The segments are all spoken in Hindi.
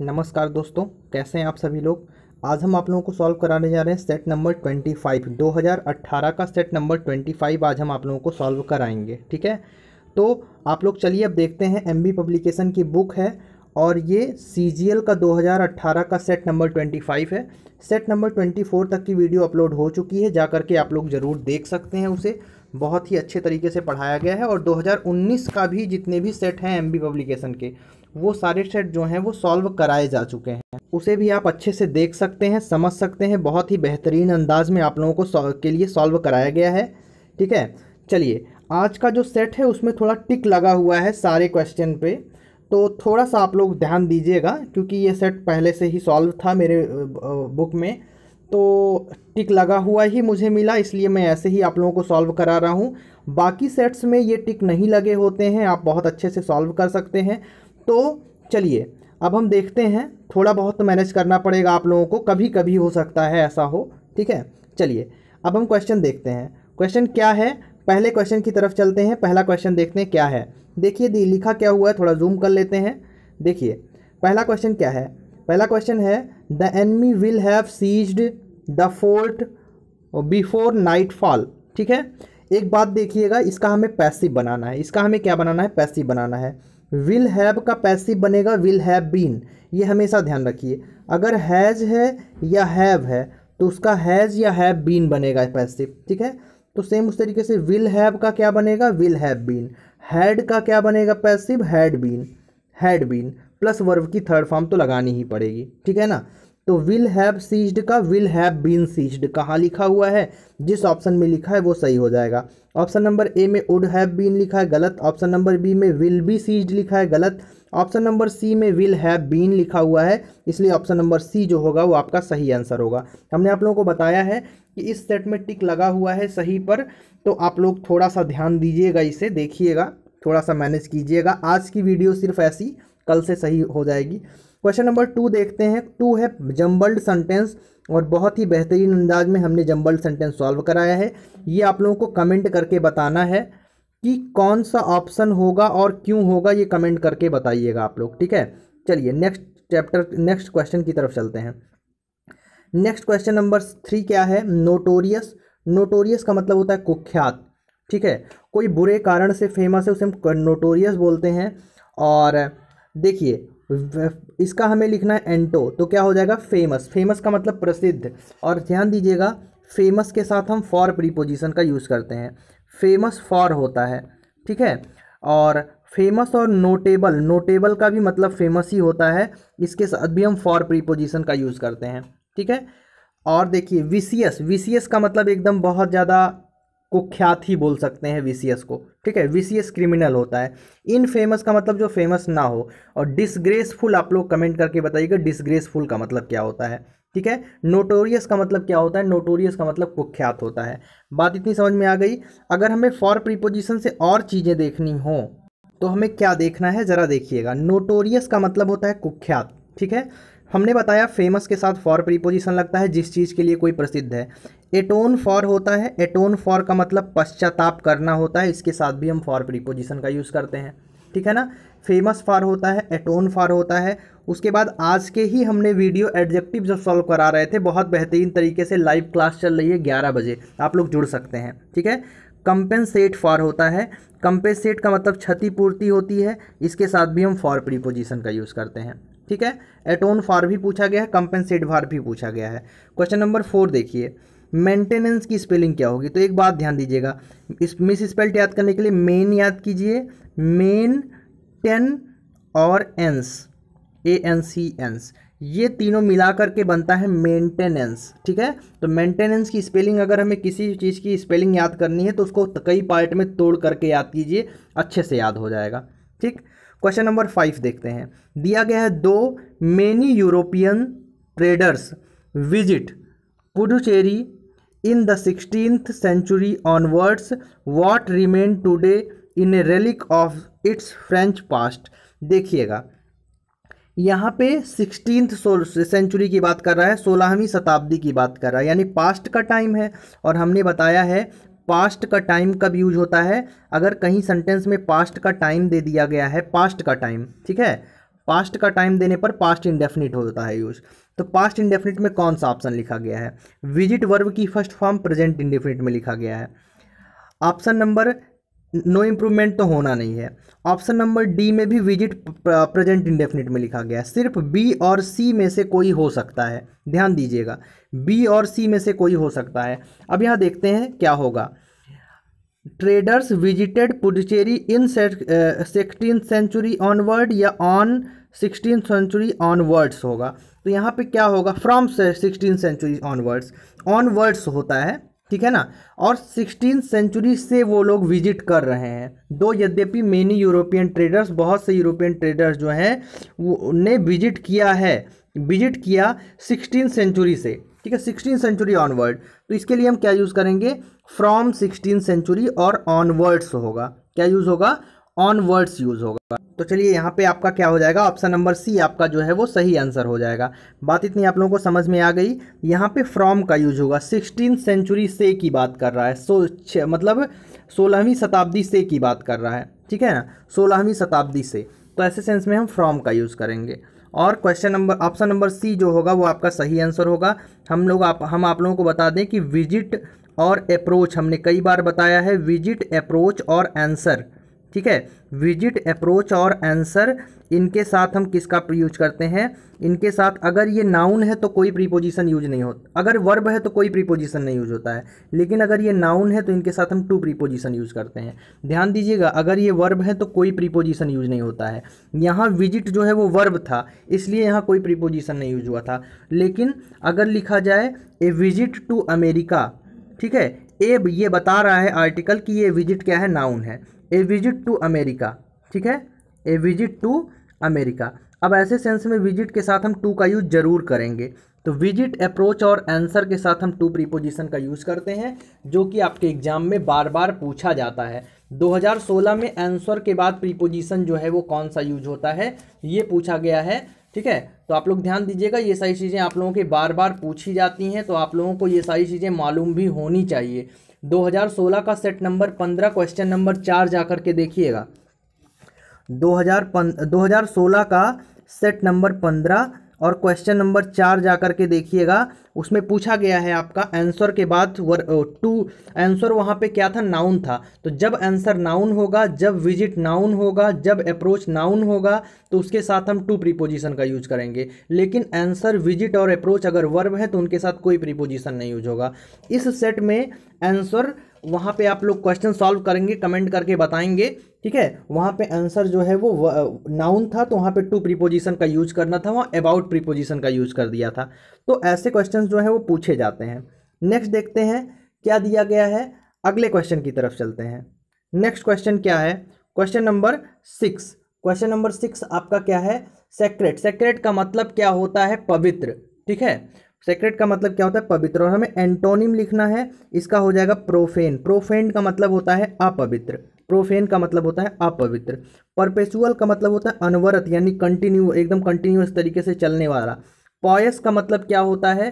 नमस्कार दोस्तों कैसे हैं आप सभी लोग आज हम आप लोगों को सॉल्व कराने जा रहे हैं सेट नंबर ट्वेंटी फाइव दो हज़ार अट्ठारह का सेट नंबर ट्वेंटी फ़ाइव आज हम आप लोगों को सॉल्व कराएंगे ठीक है तो आप लोग चलिए अब देखते हैं एम पब्लिकेशन की बुक है और ये सी का 2018 का सेट नंबर 25 है सेट नंबर 24 तक की वीडियो अपलोड हो चुकी है जा करके आप लोग ज़रूर देख सकते हैं उसे बहुत ही अच्छे तरीके से पढ़ाया गया है और 2019 का भी जितने भी सेट हैं एम पब्लिकेशन के वो सारे सेट जो हैं वो सॉल्व कराए जा चुके हैं उसे भी आप अच्छे से देख सकते हैं समझ सकते हैं बहुत ही बेहतरीन अंदाज में आप लोगों को के लिए सॉल्व कराया गया है ठीक है चलिए आज का जो सेट है उसमें थोड़ा टिक लगा हुआ है सारे क्वेश्चन पे तो थोड़ा सा आप लोग ध्यान दीजिएगा क्योंकि ये सेट पहले से ही सॉल्व था मेरे बुक में तो टिक लगा हुआ ही मुझे मिला इसलिए मैं ऐसे ही आप लोगों को सॉल्व करा रहा हूँ बाकी सेट्स में ये टिक नहीं लगे होते हैं आप बहुत अच्छे से सॉल्व कर सकते हैं तो चलिए अब हम देखते हैं थोड़ा बहुत तो मैनेज करना पड़ेगा आप लोगों को कभी कभी हो सकता है ऐसा हो ठीक है चलिए अब हम क्वेश्चन देखते हैं क्वेश्चन क्या है पहले क्वेश्चन की तरफ चलते हैं पहला क्वेश्चन देखते हैं क्या है देखिए दी लिखा क्या हुआ है थोड़ा जूम कर लेते हैं देखिए पहला क्वेश्चन क्या है पहला क्वेश्चन है the enemy will have seized the fort before nightfall ठीक है एक बात देखिएगा इसका हमें पैसिव बनाना है इसका हमें क्या बनाना है पैसिव बनाना है विल हैव का पैसिव बनेगा विल हैव बीन ये हमेशा ध्यान रखिए अगर हैज़ है या हैव है तो उसका हैज़ या हैव बीन बनेगा पैसिव ठीक है तो सेम उस तरीके से विल हैव का क्या बनेगा विल हैव बीन हैड का क्या बनेगा passive had been had been plus verb की थर्ड फॉर्म तो लगानी ही पड़ेगी ठीक है ना तो विल हैव सीज्ड का विल हैव बीन सीज्ड कहाँ लिखा हुआ है जिस ऑप्शन में लिखा है वो सही हो जाएगा ऑप्शन नंबर ए में वुड हैव बीन लिखा है गलत ऑप्शन नंबर बी में विल बी सीज्ड लिखा है गलत ऑप्शन नंबर सी में विल हैव बीन लिखा हुआ है इसलिए ऑप्शन नंबर सी जो होगा वो आपका सही आंसर होगा हमने आप लोगों को बताया है कि इस सेट में टिक लगा हुआ है सही पर तो आप लोग थोड़ा सा ध्यान दीजिएगा इसे देखिएगा थोड़ा सा मैनेज कीजिएगा आज की वीडियो सिर्फ ऐसी कल से सही हो जाएगी क्वेश्चन नंबर टू देखते हैं टू है जम्बल्ड सेंटेंस और बहुत ही बेहतरीन अंदाज में हमने जम्बल्ड सेंटेंस सॉल्व कराया है ये आप लोगों को कमेंट करके बताना है कि कौन सा ऑप्शन होगा और क्यों होगा ये कमेंट करके बताइएगा आप लोग ठीक है चलिए नेक्स्ट चैप्टर नेक्स्ट क्वेश्चन की तरफ चलते हैं नेक्स्ट क्वेश्चन नंबर थ्री क्या है नोटोरियस नोटोरियस का मतलब होता है कुख्यात ठीक है कोई बुरे कारण से फेमस है उसे हम नोटोरियस बोलते हैं और देखिए इसका हमें लिखना है एंटो तो क्या हो जाएगा फेमस फेमस का मतलब प्रसिद्ध और ध्यान दीजिएगा फेमस के साथ हम फॉर प्रीपोजिशन का यूज़ करते हैं फेमस फॉर होता है ठीक है और फेमस और नोटेबल नोटेबल का भी मतलब फेमस ही होता है इसके साथ भी हम फॉर प्रीपोजिशन का यूज़ करते हैं ठीक है और देखिए विसियस विसियस का मतलब एकदम बहुत ज़्यादा कुख्यात ही बोल सकते हैं विसियस को ठीक है विसियस क्रिमिनल होता है इन फेमस का मतलब जो फेमस ना हो और डिसग्रेसफुल आप लोग कमेंट करके बताइएगा डिसग्रेसफुल का मतलब क्या होता है ठीक है नोटोरियस का मतलब क्या होता है नोटोरियस का मतलब कुख्यात होता है बात इतनी समझ में आ गई अगर हमें फॉर प्रीपोजिशन से और चीज़ें देखनी हो तो हमें क्या देखना है ज़रा देखिएगा नोटोरियस का मतलब होता है कुख्यात ठीक है हमने बताया फेमस के साथ फॉर प्रीपोजिशन लगता है जिस चीज़ के लिए कोई प्रसिद्ध है एटोन फॉर होता है एटोन फॉर का मतलब पश्चाताप करना होता है इसके साथ भी हम फॉर प्रीपोजिशन का यूज़ करते हैं ठीक है ना फेमस फॉर होता है एटोन फॉर होता है उसके बाद आज के ही हमने वीडियो एडजेक्टिव जब सॉल्व करा रहे थे बहुत बेहतरीन तरीके से लाइव क्लास चल रही है ग्यारह बजे आप लोग जुड़ सकते हैं ठीक है कंपेंसेट फॉर होता है कंपेंसेट का मतलब क्षतिपूर्ति होती है इसके साथ भी हम फॉर प्रीपोजिशन का यूज़ करते हैं ठीक है एटोन फॉर भी पूछा गया है कंपेंसेट फॉर भी पूछा गया है क्वेश्चन नंबर फोर देखिए मेंटेनेंस की स्पेलिंग क्या होगी तो एक बात ध्यान दीजिएगा इस मिस स्पेल्ट याद करने के लिए मेन याद कीजिए मेन टेन और एंस ए एन सी एंस ये तीनों मिला करके बनता है मेंटेनेंस ठीक है तो मेंटेनेंस की स्पेलिंग अगर हमें किसी चीज़ की स्पेलिंग याद करनी है तो उसको कई पार्ट में तोड़ करके याद कीजिए अच्छे से याद हो जाएगा ठीक क्वेश्चन नंबर फाइव देखते हैं दिया गया है though many European traders visit Puducherry in the sixteenth century onwards what remain today in a relic of its French past देखिएगा यहाँ पे सिक्सटीन सेंचुरी की बात कर रहा है सोलहवीं शताब्दी की बात कर रहा है यानी पास्ट का टाइम है और हमने बताया है पास्ट का टाइम कब यूज होता है अगर कहीं सेंटेंस में पास्ट का टाइम दे दिया गया है पास्ट का टाइम ठीक है पास्ट का टाइम देने पर पास्ट इंडेफिनिट होता है यूज तो पास्ट इंडेफिनिट में कौन सा ऑप्शन लिखा गया है विजिट वर्ब की फर्स्ट फॉर्म प्रेजेंट इंडेफिनिट में लिखा गया है ऑप्शन नंबर नो इम्प्रूवमेंट तो होना नहीं है ऑप्शन नंबर डी में भी विजिट प्रेजेंट इंडेफिनिट में लिखा गया है सिर्फ बी और सी में से कोई हो सकता है ध्यान दीजिएगा बी और सी में से कोई हो सकता है अब यहाँ देखते हैं क्या होगा traders visited Puducherry in sixteen century onward या ऑन सिक्सटीन सेंचुरी ऑनवर्ड्स होगा तो यहाँ पे क्या होगा from sixteen century onwards onwards होता है ठीक है ना और सिक्सटीन सेंचुरी से वो लोग विजिट कर रहे हैं दो यद्यपि मेनी यूरोपियन ट्रेडर्स बहुत से यूरोपियन ट्रेडर्स जो हैं वो ने विजिट किया है विजिट किया सिक्सटीन सेंचुरी से ठीक है सिक्सटीन सेंचुरी ऑनवर्ड तो इसके लिए हम क्या यूज़ करेंगे फ्रॉम सिक्सटीन सेंचुरी और ऑनवर्ड्स होगा क्या यूज़ होगा ऑन वर्ड्स यूज़ होगा तो चलिए यहाँ पे आपका क्या हो जाएगा ऑप्शन नंबर सी आपका जो है वो सही आंसर हो जाएगा बात इतनी आप लोगों को समझ में आ गई यहाँ पे फ्रॉम का यूज होगा सिक्सटीन सेंचुरी से की बात कर रहा है सो मतलब सोलहवीं शताब्दी से की बात कर रहा है ठीक है ना सोलहवीं शताब्दी से तो ऐसे सेंस में हम फ्रॉम का यूज़ करेंगे और question number option number C जो होगा वो आपका सही आंसर होगा हम लोग आप हम आप लोगों को बता दें कि विजिट और अप्रोच हमने कई बार बताया है विजिट अप्रोच और आंसर ठीक है विजिट अप्रोच और आंसर इनके साथ हम किसका यूज करते हैं इनके साथ अगर ये नाउन है तो कोई प्रीपोजिशन यूज नहीं होता अगर वर्ब है तो कोई प्रीपोजिशन नहीं यूज होता है लेकिन अगर ये नाउन है तो इनके साथ हम टू प्रीपोजिशन यूज करते हैं ध्यान दीजिएगा अगर ये वर्ब है तो कोई प्रीपोजिशन यूज नहीं होता है यहाँ विजिट जो है वो वर्ब था इसलिए यहाँ कोई प्रीपोजिशन नहीं यूज हुआ था लेकिन अगर लिखा जाए ए विजिट टू अमेरिका ठीक है एब ये बता रहा है आर्टिकल कि ये विजिट क्या है नाउन है ए विजिट टू अमेरिका ठीक है ए विजिट टू अमेरिका अब ऐसे सेंस में विजिट के साथ हम टू का यूज जरूर करेंगे तो विजिट अप्रोच और आंसर के साथ हम टू प्रीपोजिशन का यूज़ करते हैं जो कि आपके एग्जाम में बार बार पूछा जाता है 2016 में आंसर के बाद प्रीपोजिशन जो है वो कौन सा यूज होता है ये पूछा गया है ठीक है तो आप लोग ध्यान दीजिएगा ये सारी चीज़ें आप लोगों के बार बार पूछी जाती हैं तो आप लोगों को ये सारी चीज़ें मालूम भी होनी चाहिए 2016 का सेट नंबर 15 क्वेश्चन नंबर चार जा करके देखिएगा 2016 का सेट नंबर 15 और क्वेश्चन नंबर चार जा कर के देखिएगा उसमें पूछा गया है आपका आंसर के बाद वर टू आंसर वहाँ पे क्या था नाउन था तो जब आंसर नाउन होगा जब विजिट नाउन होगा जब अप्रोच नाउन होगा तो उसके साथ हम टू प्रीपोजिशन का यूज करेंगे लेकिन आंसर विजिट और अप्रोच अगर वर्ब है तो उनके साथ कोई प्रीपोजिशन नहीं यूज होगा इस सेट में आंसर वहाँ पे आप लोग क्वेश्चन सॉल्व करेंगे कमेंट करके बताएंगे ठीक है वहाँ पे आंसर जो है वो नाउन था तो वहाँ पे टू प्रीपोजिशन का यूज करना था वहाँ अबाउट प्रीपोजिशन का यूज कर दिया था तो ऐसे क्वेश्चन जो है वो पूछे जाते हैं नेक्स्ट देखते हैं क्या दिया गया है अगले क्वेश्चन की तरफ चलते हैं नेक्स्ट क्वेश्चन क्या है question number six question number six आपका क्या है सेक्रेट सेक्रेट का मतलब क्या होता है पवित्र ठीक है सेक्रेट का मतलब क्या होता है पवित्र और हमें एंटोनिम लिखना है इसका हो जाएगा प्रोफेन प्रोफेन का मतलब होता है अपवित्र प्रोफेन का मतलब होता है अपवित्र परपेचुअल का मतलब होता है अनवरत यानी कंटिन्यू एकदम कंटिन्यूस तरीके से चलने वाला पॉयस का मतलब क्या होता है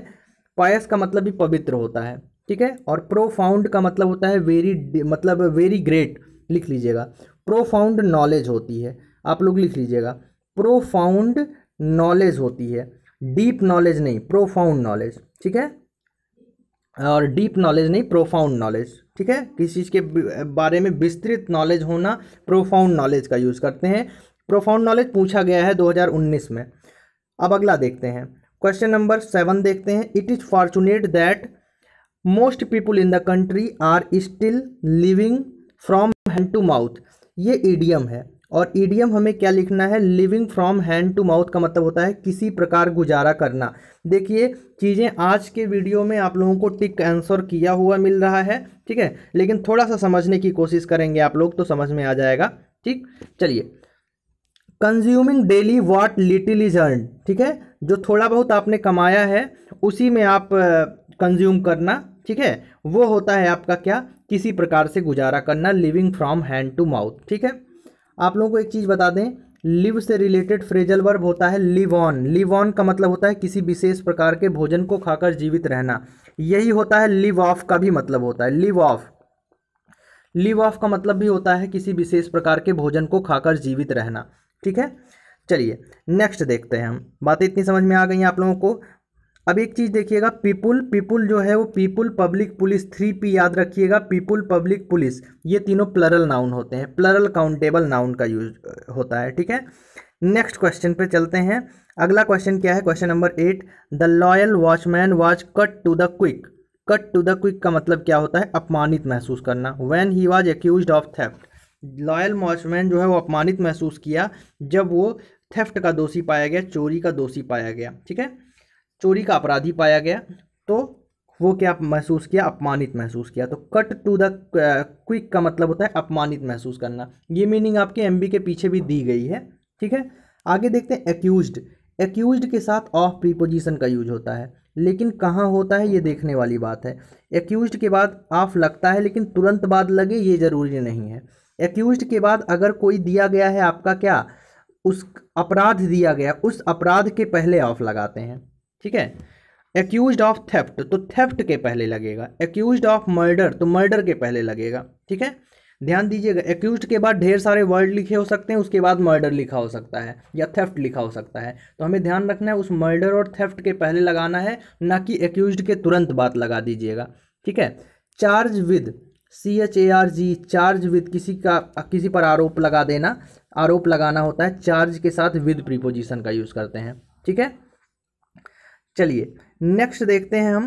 पॉयस का मतलब भी पवित्र होता है ठीक है और प्रोफाउंड का मतलब होता है वेरी मतलब वेरी ग्रेट लिख लीजिएगा प्रोफाउंड नॉलेज होती है आप लोग लिख लीजिएगा प्रोफाउंड नॉलेज होती है डीप नॉलेज नहीं प्रोफाउंड नॉलेज ठीक है और डीप नॉलेज नहीं प्रोफाउंड नॉलेज ठीक है किसी चीज़ के बारे में विस्तृत नॉलेज होना प्रोफाउंड नॉलेज का यूज़ करते हैं प्रोफाउंड नॉलेज पूछा गया है 2019 में अब अगला देखते हैं क्वेश्चन नंबर सेवन देखते हैं it is fortunate that most people in the country are still living from hand to mouth ये ईडियम है और ईडियम हमें क्या लिखना है living from hand to mouth का मतलब होता है किसी प्रकार गुजारा करना देखिए चीज़ें आज के वीडियो में आप लोगों को टिक आंसर किया हुआ मिल रहा है ठीक है लेकिन थोड़ा सा समझने की कोशिश करेंगे आप लोग तो समझ में आ जाएगा ठीक चलिए consuming daily what little is earn ठीक है जो थोड़ा बहुत आपने कमाया है उसी में आप कंज्यूम करना ठीक है वो होता है आपका क्या किसी प्रकार से गुजारा करना living from hand to mouth ठीक है आप लोगों को एक चीज़ बता दें लिव से रिलेटेड फ्रेजल वर्ब होता है लिव ऑन लिव ऑन का मतलब होता है किसी विशेष प्रकार के भोजन को खाकर जीवित रहना यही होता है लिव ऑफ का भी मतलब होता है लिव ऑफ लिव ऑफ का मतलब भी होता है किसी विशेष प्रकार के भोजन को खाकर जीवित रहना ठीक है चलिए नेक्स्ट देखते हैं हम बातें इतनी समझ में आ गई हैं आप लोगों को अब एक चीज़ देखिएगा पीपुल पीपुल जो है वो people public police three P याद रखिएगा पीपुल पब्लिक पुलिस ये तीनों प्लरल नाउन होते हैं प्लरल काउंटेबल नाउन का यूज होता है ठीक है नेक्स्ट क्वेश्चन पे चलते हैं अगला क्वेश्चन क्या है question number eight the loyal watchman was cut to the quick cut to the quick का मतलब क्या होता है अपमानित महसूस करना when he was accuse of theft loyal watchman जो है वो अपमानित महसूस किया जब वो थेफ्ट का दोषी पाया गया चोरी का दोषी पाया गया ठीक है चोरी का अपराधी पाया गया तो वो क्या महसूस किया अपमानित महसूस किया तो कट टू द क्विक का मतलब होता है अपमानित महसूस करना ये मीनिंग आपके एम के पीछे भी दी गई है ठीक है आगे देखते हैं एक्यूज एक्यूज के साथ ऑफ प्रीपोजिशन का यूज होता है लेकिन कहाँ होता है ये देखने वाली बात है एक्यूज के बाद ऑफ लगता है लेकिन तुरंत बाद लगे ये ज़रूरी नहीं है एक्यूज के बाद अगर कोई दिया गया है आपका क्या उस अपराध दिया गया उस अपराध के पहले ऑफ लगाते हैं ठीक है एक्यूज ऑफ थेफ्ट तो थेफ्ट के पहले लगेगा एक्यूज ऑफ मर्डर तो मर्डर के पहले लगेगा ठीक है ध्यान दीजिएगा एक्यूज के बाद ढेर सारे वर्ड लिखे हो सकते हैं उसके बाद मर्डर लिखा हो सकता है या थेफ्ट लिखा हो सकता है तो हमें ध्यान रखना है उस मर्डर और थेफ्ट के पहले लगाना है ना कि एक्यूज के तुरंत बात लगा दीजिएगा ठीक है charge with C H A R G charge with किसी का किसी पर आरोप लगा देना आरोप लगाना होता है चार्ज के साथ विद प्रीपोजिशन का यूज़ करते हैं ठीक है चलिए नेक्स्ट देखते हैं हम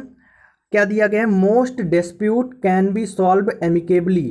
क्या दिया गया है most dispute can be solve amicably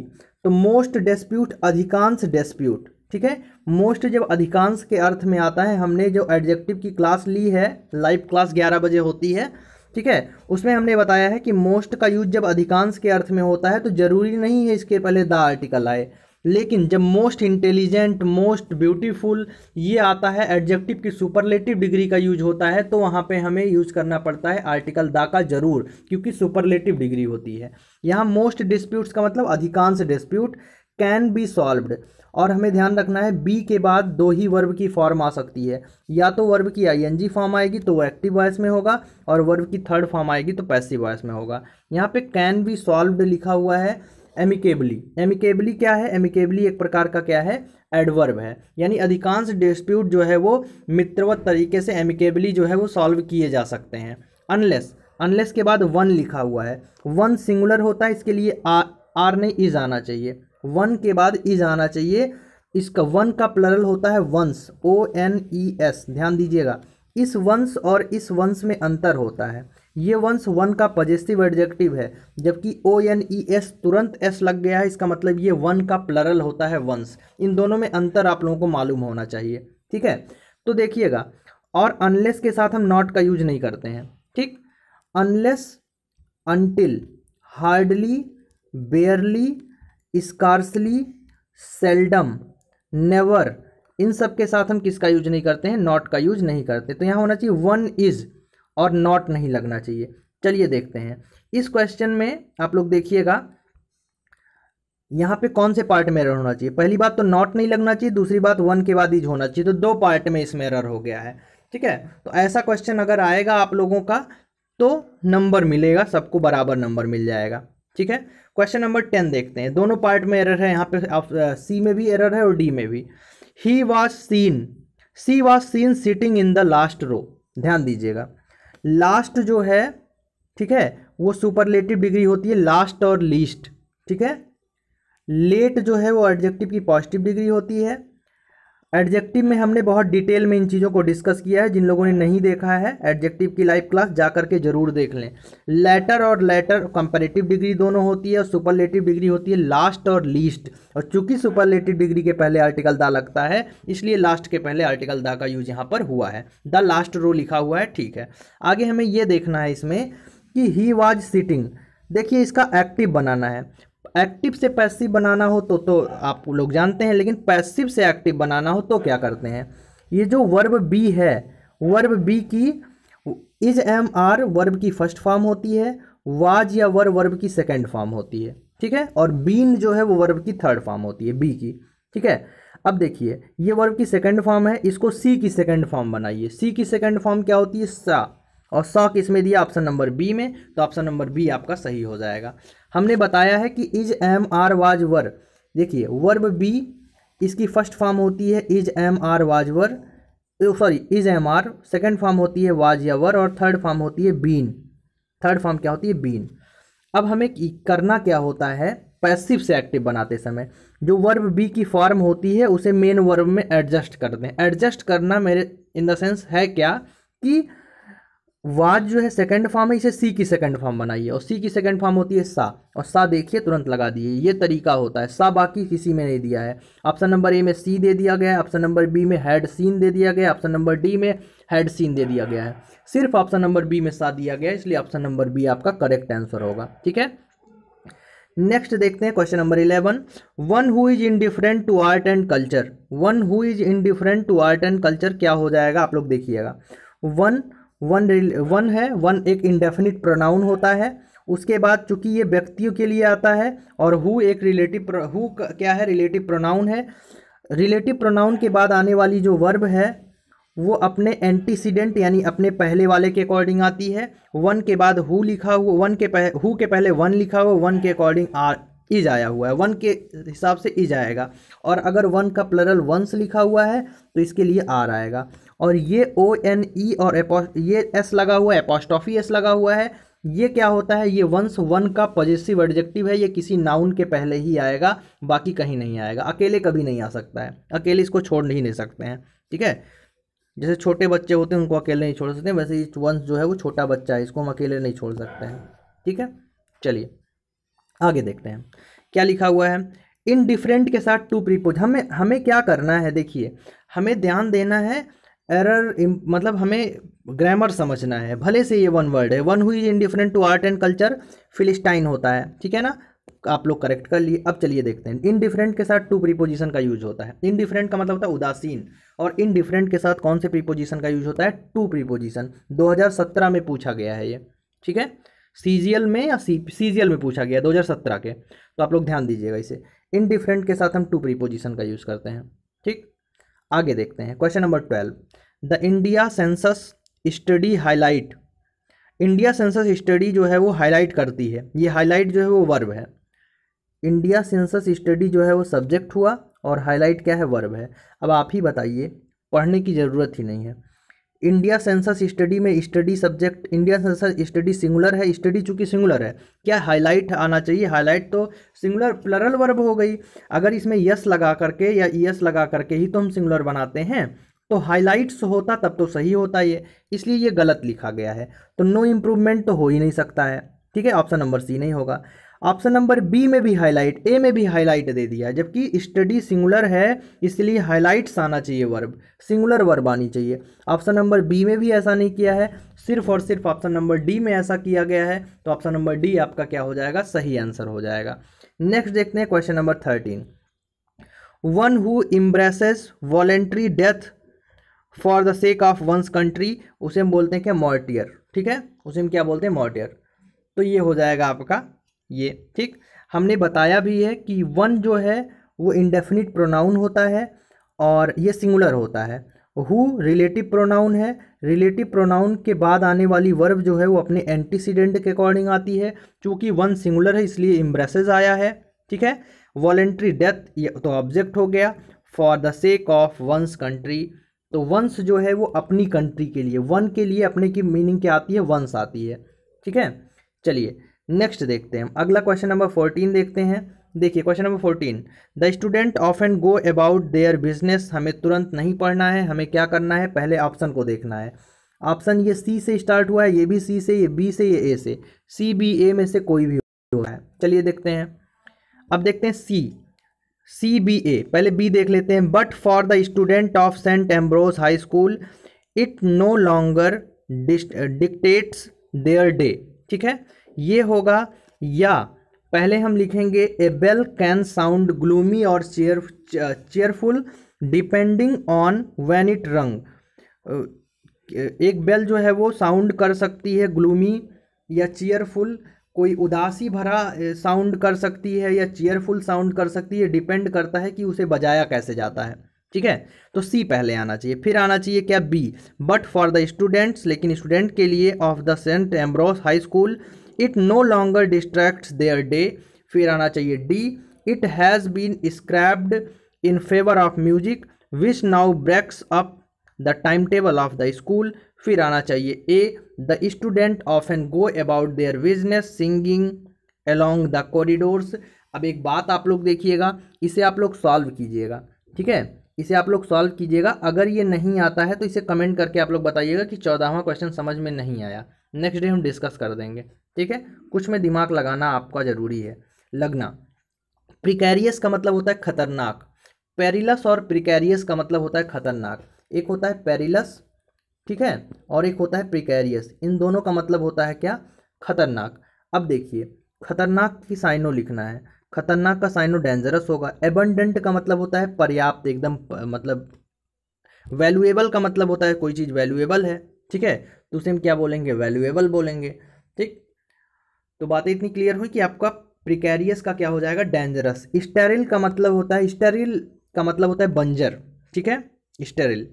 तो मोस्ट डिस्प्यूट अधिकांश डिस्प्यूट ठीक है मोस्ट जब अधिकांश के अर्थ में आता है हमने जो एडजेक्टिव की क्लास ली है लाइव क्लास ग्यारह बजे होती है ठीक है उसमें हमने बताया है कि मोस्ट का यूज जब अधिकांश के अर्थ में होता है तो जरूरी नहीं है इसके पहले द आर्टिकल आए लेकिन जब मोस्ट इंटेलिजेंट मोस्ट ब्यूटीफुल ये आता है एडजेक्टिव की सुपरलेटिव डिग्री का यूज होता है तो वहाँ पे हमें यूज करना पड़ता है आर्टिकल दा का जरूर क्योंकि सुपरलेटिव डिग्री होती है यहाँ मोस्ट डिस्प्यूट्स का मतलब अधिकांश डिस्प्यूट कैन बी सॉल्व्ड और हमें ध्यान रखना है बी के बाद दो ही वर्ब की फॉर्म आ सकती है या तो वर्ब की आईएनजी फॉर्म आएगी तो वो एक्टिव वॉयस में होगा और वर्ब की थर्ड फॉर्म आएगी तो पैसिव वॉयस में होगा यहाँ पे कैन बी सॉल्व्ड लिखा हुआ है एमिकेबली एमिकेबली क्या है एमिकेबली एक प्रकार का क्या है एडवर्ब है यानी अधिकांश डिस्प्यूट जो है वो मित्रवत तरीके से एमिकेबली जो है वो सॉल्व किए जा सकते हैं अनलेस अनलेस के बाद वन लिखा हुआ है वन सिंगुलर होता है इसके लिए आ, आर नहीं इज आना चाहिए वन के बाद इज आना चाहिए इसका वन का प्लरल होता है one's O N E S ध्यान दीजिएगा इस वंश और इस वंश में अंतर होता है ये वंस वन का पॉजिटिव एडजेक्टिव है जबकि ओ एन ई एस तुरंत एस लग गया है इसका मतलब ये वन का प्लरल होता है वंस इन दोनों में अंतर आप लोगों को मालूम होना चाहिए ठीक है तो देखिएगा और अनलेस के साथ हम नॉट का यूज नहीं करते हैं ठीक unless until hardly barely scarcely seldom never इन सब के साथ हम किसका यूज नहीं करते हैं नॉट का यूज नहीं करते तो यहाँ होना चाहिए वन इज़ और नॉट नहीं लगना चाहिए चलिए देखते हैं इस क्वेश्चन में आप लोग देखिएगा यहाँ पे कौन से पार्ट में एरर होना चाहिए पहली बात तो नॉट नहीं लगना चाहिए दूसरी बात वन के बाद इज होना चाहिए तो दो पार्ट में इसमें एरर हो गया है ठीक है तो ऐसा क्वेश्चन अगर आएगा आप लोगों का तो नंबर मिलेगा सबको बराबर नंबर मिल जाएगा ठीक है क्वेश्चन नंबर टेन देखते हैं दोनों पार्ट में एरर है यहाँ पे आप सी में भी एरर है और डी में भी he was seen she was seen sitting in the last row ध्यान दीजिएगा लास्ट जो है ठीक है वो सुपरलेटिव डिग्री होती है लास्ट और लीस्ट ठीक है लेट जो है वो एडजेक्टिव की पॉजिटिव डिग्री होती है एडजेक्टिव में हमने बहुत डिटेल में इन चीज़ों को डिस्कस किया है जिन लोगों ने नहीं देखा है एडजेक्टिव की लाइव क्लास जा करके जरूर देख लें लेटर और लेटर कंपेरेटिव डिग्री दोनों होती है और सुपरलेटिव डिग्री होती है लास्ट और लीस्ट और चूंकि सुपरलेटिव डिग्री के पहले आर्टिकल दा लगता है इसलिए लास्ट के पहले आर्टिकल दा का यूज यहाँ पर हुआ है द लास्ट रो लिखा हुआ है ठीक है आगे हमें ये देखना है इसमें कि ही वाज सिटिंग देखिए इसका एक्टिव बनाना है एक्टिव से पैसिव बनाना हो तो तो आप लोग जानते हैं लेकिन पैसिव से एक्टिव बनाना हो तो क्या करते हैं ये जो वर्ब बी है वर्ब बी की इज एम आर वर्ब की फर्स्ट फॉर्म होती है वाज या वर वर्ब की सेकेंड फॉर्म होती है ठीक है और बीन जो है वो वर्ब की थर्ड फॉर्म होती है बी की ठीक है अब देखिए ये वर्ब की सेकेंड फॉर्म है इसको सी की सेकेंड फॉर्म बनाइए सी की सेकेंड फॉर्म क्या होती है सा और सौ किस में दिया ऑप्शन नंबर बी में तो ऑप्शन नंबर बी आपका सही हो जाएगा हमने बताया है कि is am are was were देखिए वर्ब बी इसकी फर्स्ट फॉर्म होती है is am are was were sorry is am are second form होती है वाज या वर और थर्ड फॉर्म होती है बीन थर्ड फॉर्म क्या होती है बीन अब हमें करना क्या होता है पैसिव से एक्टिव बनाते समय जो वर्ब बी की फॉर्म होती है उसे मेन वर्ब में एडजस्ट कर दें एडजस्ट करना मेरे इन द सेंस है क्या कि वाज जो है सेकंड फॉर्म है इसे सी की सेकंड फॉर्म बनाइए और सी की सेकंड फॉर्म होती है सा और सा देखिए तुरंत लगा दिए ये तरीका होता है सा बाकी किसी में नहीं दिया है ऑप्शन नंबर ए में सी दे दिया गया है ऑप्शन नंबर बी में हेड सीन दे दिया गया है ऑप्शन नंबर डी में हेड सीन दे दिया गया है सिर्फ ऑप्शन नंबर बी में सा दिया गया है इसलिए ऑप्शन नंबर बी आपका करेक्ट आंसर होगा ठीक है नेक्स्ट देखते हैं question number eleven one who is indifferent to art and culture one who is indifferent to art and culture क्या हो जाएगा आप लोग देखिएगा वन वन वन है वन एक इंडेफिनिट प्रोनाउन होता है उसके बाद चूंकि ये व्यक्तियों के लिए आता है और हु एक रिलेटिव हु क्या है रिलेटिव प्रोनाउन है रिलेटिव प्रोनाउन के बाद आने वाली जो वर्ब है वो अपने एंटीसीडेंट यानी अपने पहले वाले के अकॉर्डिंग आती है वन के बाद हु लिखा हुआ वन के पह हु के पहले वन लिखा हुआ वन के अकॉर्डिंग आर इज e आया हुआ है वन के हिसाब से इज e आएगा और अगर वन का प्लरल वंस लिखा हुआ है तो इसके लिए आर आएगा और ये ओ एन ई और ये एस लगा हुआ है एपोस्टॉफी एस लगा हुआ है ये क्या होता है ये वंस वन का पॉजिटिव एडजेक्टिव है ये किसी नाउन के पहले ही आएगा बाकी कहीं नहीं आएगा अकेले कभी नहीं आ सकता है अकेले इसको छोड़ नहीं सकते हैं ठीक है जैसे छोटे बच्चे होते हैं उनको अकेले नहीं छोड़ सकते वैसे ये वंस जो है वो छोटा बच्चा है इसको हम अकेले नहीं छोड़ सकते हैं ठीक है चलिए आगे देखते हैं क्या लिखा हुआ है इन डिफरेंट के साथ टू प्रीपोज हमें हमें क्या करना है देखिए हमें ध्यान देना है एरर मतलब हमें ग्रामर समझना है भले से ये वन वर्ड है one who different to art and culture philistine होता है ठीक है ना आप लोग करेक्ट कर लिए अब चलिए देखते हैं इन डिफरेंट के साथ टू प्रीपोजिशन का यूज होता है इन डिफरेंट का मतलब होता है उदासीन और इन डिफरेंट के साथ कौन से प्रीपोजिशन का यूज होता है टू प्रीपोजिशन दो में पूछा गया है ये ठीक है सीजीएल में या सी सीजीएल में पूछा गया 2017 के तो आप लोग ध्यान दीजिएगा इसे इन डिफरेंट के साथ हम टू प्रीपोजिशन का यूज़ करते हैं ठीक आगे देखते हैं question number twelve the India census study highlight India census study जो है वो हाईलाइट करती है ये हाईलाइट जो है वो वर्ब है इंडिया सेंसस स्टडी जो है वो सब्जेक्ट हुआ और हाईलाइट क्या है वर्ब है अब आप ही बताइए पढ़ने की ज़रूरत ही नहीं है इंडिया सेंसस स्टडी में study subject India census study singular है स्टडी चूंकि सिंगुलर है क्या हाईलाइट आना चाहिए हाईलाइट तो सिंगुलर प्लरल वर्ब हो गई अगर इसमें यस लगा करके या यस लगा करके ही तो हम सिंगुलर बनाते हैं तो हाईलाइट्स होता तब तो सही होता ये इसलिए ये गलत लिखा गया है तो नो इम्प्रूवमेंट तो हो ही नहीं सकता है ठीक है ऑप्शन नंबर सी नहीं होगा ऑप्शन नंबर बी में भी हाईलाइट ए में भी हाईलाइट दे दिया जबकि स्टडी सिंगुलर है इसलिए हाईलाइट्स आना चाहिए वर्ब सिंगुलर वर्ब आनी चाहिए ऑप्शन नंबर बी में भी ऐसा नहीं किया है सिर्फ और सिर्फ ऑप्शन नंबर डी में ऐसा किया गया है तो ऑप्शन नंबर डी आपका क्या हो जाएगा सही आंसर हो जाएगा नेक्स्ट देखते हैं question number thirteen one who embraces voluntary death for the sake of one's country उसे हम बोलते हैं क्या मॉर्टियर ठीक है उसे हम क्या बोलते हैं मॉर्टियर तो ये हो जाएगा आपका ये ठीक हमने बताया भी है कि वन जो है वो इंडेफिनिट प्रोनाउन होता है और ये सिंगुलर होता है हु रिलेटिव प्रोनाउन है रिलेटिव प्रोनाउन के बाद आने वाली वर्ब जो है वो अपने एंटीसीडेंट के अकॉर्डिंग आती है चूँकि वन सिंगुलर है इसलिए इम्ब्रेसेज आया है ठीक है वॉलेंट्री डेथ ये तो ऑब्जेक्ट हो गया for the sake of one's country तो वंस जो है वो अपनी कंट्री के लिए वन के लिए अपने की मीनिंग क्या आती है वंस आती है ठीक है चलिए नेक्स्ट देखते हैं अगला क्वेश्चन नंबर फोर्टीन देखते हैं देखिए question number fourteen the student ऑफ एंड गो अबाउट देयर बिजनेस हमें तुरंत नहीं पढ़ना है हमें क्या करना है पहले ऑप्शन को देखना है ऑप्शन ये सी से स्टार्ट हुआ है ये भी सी से ये बी से ये ए से सी बी ए में से कोई भी हो रहा है चलिए देखते हैं अब देखते हैं सी सी बी ए पहले बी देख लेते हैं but for the student of saint Ambrose high school it no longer dictates their day ठीक है ये होगा या पहले हम लिखेंगे a bell can sound gloomy or chair cheerful depending on when it rang एक बेल जो है वो साउंड कर सकती है ग्लूमी या चेयरफुल कोई उदासी भरा साउंड कर सकती है या चेयरफुल साउंड कर सकती है डिपेंड करता है कि उसे बजाया कैसे जाता है ठीक है तो सी पहले आना चाहिए फिर आना चाहिए क्या B but for the students लेकिन स्टूडेंट के लिए of the saint Ambrose high school it no longer distract their day फिर आना चाहिए D it has been scrapped in favour of music which now breaks up the timetable of the school फिर आना चाहिए A the student often go about their business singing along the corridors अब एक बात आप लोग देखिएगा इसे आप लोग सॉल्व कीजिएगा ठीक है इसे आप लोग सॉल्व कीजिएगा अगर ये नहीं आता है तो इसे कमेंट करके आप लोग बताइएगा कि चौदहवा क्वेश्चन समझ में नहीं आया नेक्स्ट डे हम डिस्कस कर देंगे ठीक है कुछ में दिमाग लगाना आपका ज़रूरी है लगना प्रिकैरियस का मतलब होता है खतरनाक पेरिलस और प्रिकैरियस का मतलब होता है खतरनाक एक होता है पेरिलस ठीक है और एक होता है प्रिकैरियस इन दोनों का मतलब होता है क्या खतरनाक अब देखिए खतरनाक की साइनो लिखना है खतरनाक का साइनो डेंजरस होगा एबंडेंट का मतलब होता है पर्याप्त एकदम मतलब वैल्यूएबल का मतलब होता है कोई चीज़ वैल्यूएबल है ठीक है तो उसे हम क्या बोलेंगे वैल्यूएबल बोलेंगे ठीक तो बातें इतनी क्लियर हुई कि आपका प्रिकेरियस का क्या हो जाएगा डेंजरस स्टेरिल का मतलब होता है स्टेरिल का मतलब होता है बंजर ठीक है स्टेरिल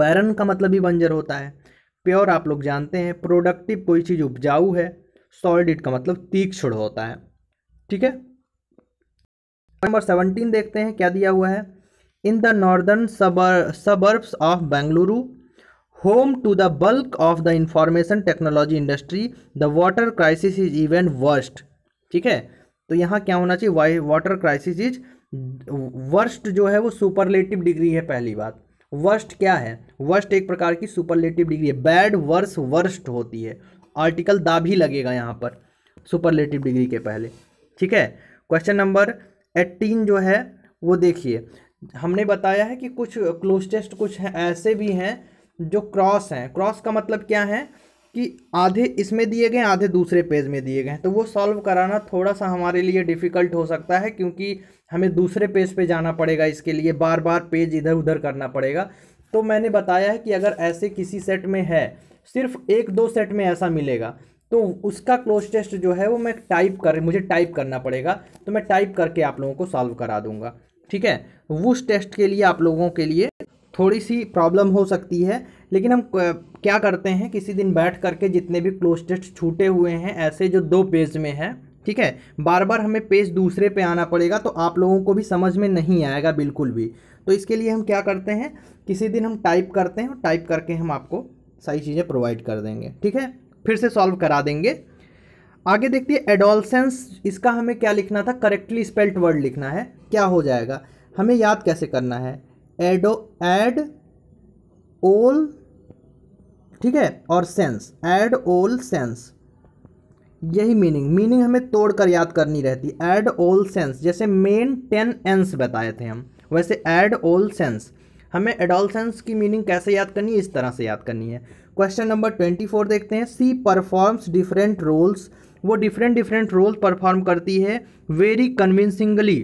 बैरन का मतलब भी बंजर होता है प्योर आप लोग जानते हैं प्रोडक्टिव कोई चीज़ उपजाऊ है सॉलिड का मतलब तीक्षण होता है ठीक है नंबर सेवनटीन देखते हैं क्या दिया हुआ है in the northern suburbs of Bengaluru home to the bulk of the information technology industry the water crisis is even worst ठीक है तो यहाँ क्या होना चाहिए why water crisis is worst जो है वो सुपरलेटिव डिग्री है पहली बात वर्स्ट क्या है वर्स्ट एक प्रकार की सुपरलेटिव डिग्री है बैड वर्स वर्स्ट होती है आर्टिकल दा भी लगेगा यहाँ पर सुपरलेटिव डिग्री के पहले ठीक है क्वेश्चन नंबर एट्टीन जो है वो देखिए हमने बताया है कि कुछ क्लोज टेस्ट कुछ हैं ऐसे भी हैं जो क्रॉस हैं क्रॉस का मतलब क्या है कि आधे इसमें दिए गए आधे दूसरे पेज में दिए गए तो वो सॉल्व कराना थोड़ा सा हमारे लिए डिफ़िकल्ट हो सकता है क्योंकि हमें दूसरे पेज पे जाना पड़ेगा इसके लिए बार बार पेज इधर उधर करना पड़ेगा तो मैंने बताया है कि अगर ऐसे किसी सेट में है सिर्फ एक दो सेट में ऐसा मिलेगा तो उसका क्लोज टेस्ट जो है वो मैं टाइप कर मुझे टाइप करना पड़ेगा तो मैं टाइप करके आप लोगों को सॉल्व करा दूंगा ठीक है उस टेस्ट के लिए आप लोगों के लिए थोड़ी सी प्रॉब्लम हो सकती है लेकिन हम क्या करते हैं किसी दिन बैठ करके जितने भी क्लोज टेस्ट छूटे हुए हैं ऐसे जो दो पेज में हैं ठीक है बार बार हमें पेज दूसरे पे आना पड़ेगा तो आप लोगों को भी समझ में नहीं आएगा बिल्कुल भी तो इसके लिए हम क्या करते हैं किसी दिन हम टाइप करते हैं और टाइप करके हम आपको सारी चीज़ें प्रोवाइड कर देंगे ठीक है फिर से सॉल्व करा देंगे आगे देखिए एडोलसेंस इसका हमें क्या लिखना था करेक्टली स्पेल्ट वर्ड लिखना है क्या हो जाएगा हमें याद कैसे करना है एडो एड ओल ठीक है और सेंस एड ओल सेंस यही मीनिंग मीनिंग हमें तोड़कर याद करनी रहती एड ओल सेंस जैसे मेन टेन एंस बताए थे हम वैसे एड ओल सेंस हमें एडोल सेंस की मीनिंग कैसे याद करनी है इस तरह से याद करनी है क्वेश्चन नंबर ट्वेंटी फोर देखते हैं सी परफॉर्म्स डिफरेंट रोल्स वो डिफरेंट डिफरेंट रोल परफॉर्म करती है वेरी कन्विंसिंगली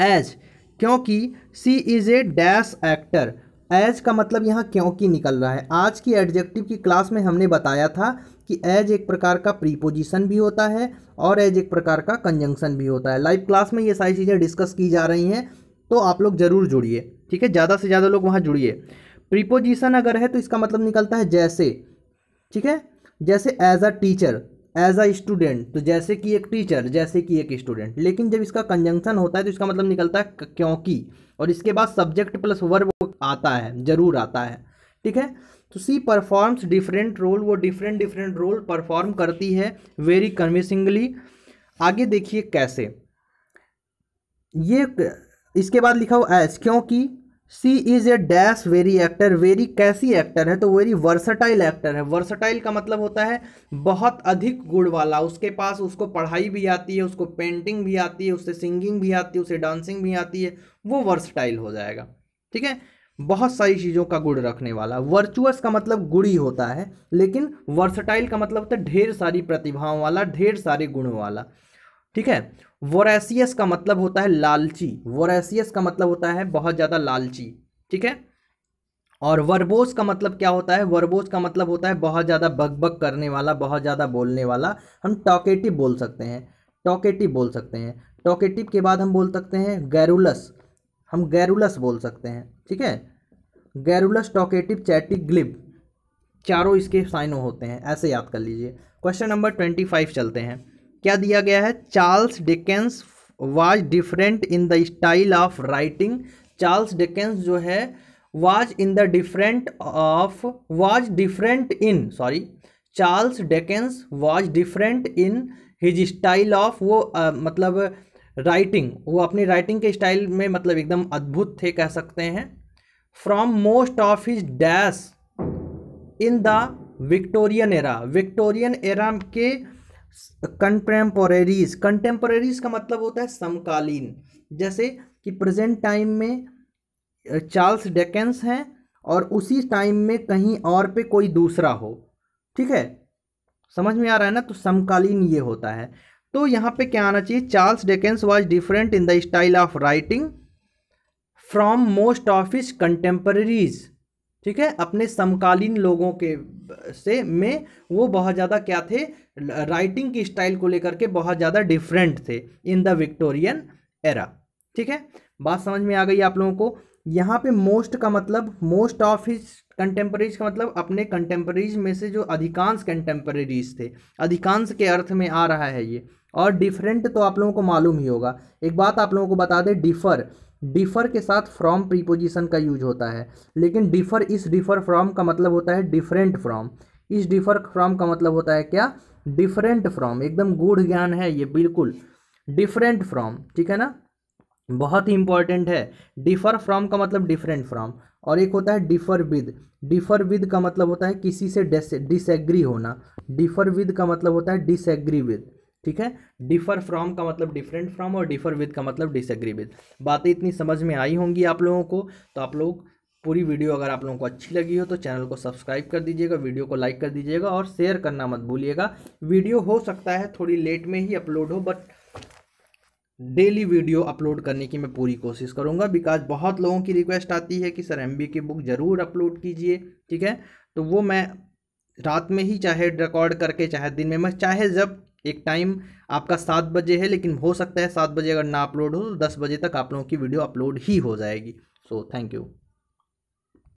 एज क्योंकि she is a dash actor as का मतलब यहाँ क्योंकि निकल रहा है आज की एडजेक्टिव की क्लास में हमने बताया था कि एज एक प्रकार का प्रीपोजिशन भी होता है और एज एक प्रकार का कंजंक्शन भी होता है लाइव क्लास में ये सारी चीज़ें डिस्कस की जा रही हैं तो आप लोग ज़रूर जुड़िए ठीक है ज़्यादा से ज़्यादा लोग वहाँ जुड़िए प्रीपोजिशन अगर है तो इसका मतलब निकलता है जैसे ठीक है जैसे as a teacher as a student तो जैसे कि एक टीचर जैसे कि एक स्टूडेंट लेकिन जब इसका कंजंक्शन होता है तो इसका मतलब निकलता है क्योंकि और इसके बाद सब्जेक्ट प्लस वर्ब आता है जरूर आता है ठीक है तो सी परफॉर्म्स डिफरेंट रोल वो डिफरेंट डिफरेंट रोल परफॉर्म करती है वेरी कन्विंसिंगली आगे देखिए कैसे ये इसके बाद लिखा हुआ एज क्योंकि she is a dash very actor very कैसी एक्टर है तो वेरी वर्सटाइल एक्टर है वर्सटाइल का मतलब होता है बहुत अधिक गुण वाला उसके पास उसको पढ़ाई भी आती है उसको पेंटिंग भी आती है उससे सिंगिंग भी आती है उसे डांसिंग भी आती है वो वर्सटाइल हो जाएगा ठीक है बहुत सारी चीज़ों का गुण रखने वाला वर्चुअस का मतलब गुड़ी होता है लेकिन वर्सटाइल का मतलब होता है ढेर सारी प्रतिभाओं वाला ढेर सारे गुण वाला ठीक है वोरेसियस का मतलब होता है लालची वोरेसियस का मतलब होता है बहुत ज़्यादा लालची ठीक है और वर्बोस का मतलब क्या होता है वर्बोस का मतलब होता है बहुत ज़्यादा बकबक करने वाला बहुत ज़्यादा बोलने वाला हम टॉकेटिव बोल सकते हैं टॉकेटिव बोल सकते हैं टॉकेटिव के बाद हम बोल सकते हैं गैरुलस हम गैरुलस बोल सकते हैं ठीक है गैरुलस टॉकेटिव चैटिक ग्लिब चारों इसके साइनों होते हैं ऐसे याद कर लीजिए क्वेश्चन नंबर ट्वेंटी फाइव चलते हैं क्या दिया गया है Charles Dickens was different in the style of writing Charles Dickens जो है was in the different of was different in sorry Charles Dickens was different in his style of वो uh, मतलब राइटिंग वो अपनी राइटिंग के स्टाइल में मतलब एकदम अद्भुत थे कह सकते हैं from most of his dash in the Victorian era Victorian era के कंटेम्पोरेरीज कंटेम्पोरेरीज का मतलब होता है समकालीन जैसे कि प्रेजेंट टाइम में चार्ल्स डेकेंस हैं और उसी टाइम में कहीं और पे कोई दूसरा हो ठीक है समझ में आ रहा है ना तो समकालीन ये होता है तो यहाँ पे क्या आना चाहिए Charles Dickens was different in the style of writing from most of his contemporaries ठीक है अपने समकालीन लोगों के से में वो बहुत ज़्यादा क्या थे राइटिंग की स्टाइल को लेकर के बहुत ज़्यादा डिफरेंट थे इन द विक्टोरियन एरा ठीक है बात समझ में आ गई आप लोगों को यहाँ पे मोस्ट का मतलब मोस्ट ऑफ हिज कंटेम्प्रेरीज का मतलब अपने कंटेम्प्रेरीज में से जो अधिकांश कंटेम्प्रेरीज थे अधिकांश के अर्थ में आ रहा है ये और डिफरेंट तो आप लोगों को मालूम ही होगा एक बात आप लोगों को बता दें डिफर डिफर के साथ फ्रॉम प्रीपोजिशन का यूज होता है लेकिन डिफर इस डिफर फ्रॉम का मतलब होता है डिफरेंट फ्रॉम इस डिफर फ्रॉम का मतलब होता है क्या डिफरेंट फ्रॉम एकदम गूढ़ ज्ञान है ये बिल्कुल डिफरेंट फ्रॉम ठीक है ना बहुत ही इंपॉर्टेंट है डिफर फ्रॉम का मतलब डिफरेंट फ्रॉम और एक होता है डिफर विद डिफर विद का मतलब होता है किसी से डिसएग्री होना डिफर विद का मतलब होता है डिसएग्री विद ठीक है डिफर फ्रॉम का मतलब डिफरेंट फ्रॉम और डिफर विद का मतलब डिसग्री विद बातें इतनी समझ में आई होंगी आप लोगों को तो आप लोग पूरी वीडियो अगर आप लोगों को अच्छी लगी हो तो चैनल को सब्सक्राइब कर दीजिएगा वीडियो को लाइक कर दीजिएगा और शेयर करना मत भूलिएगा वीडियो हो सकता है थोड़ी लेट में ही अपलोड हो बट डेली वीडियो अपलोड करने की मैं पूरी कोशिश करूंगा बिकॉज बहुत लोगों की रिक्वेस्ट आती है कि सर एम की बुक ज़रूर अपलोड कीजिए ठीक है तो वो मैं रात में ही चाहे रिकॉर्ड करके चाहे दिन में मैं चाहे जब एक टाइम आपका सात बजे है लेकिन हो सकता है सात बजे अगर ना अपलोड हो तो दस बजे तक आप लोगों की वीडियो अपलोड ही हो जाएगी सो थैंक यू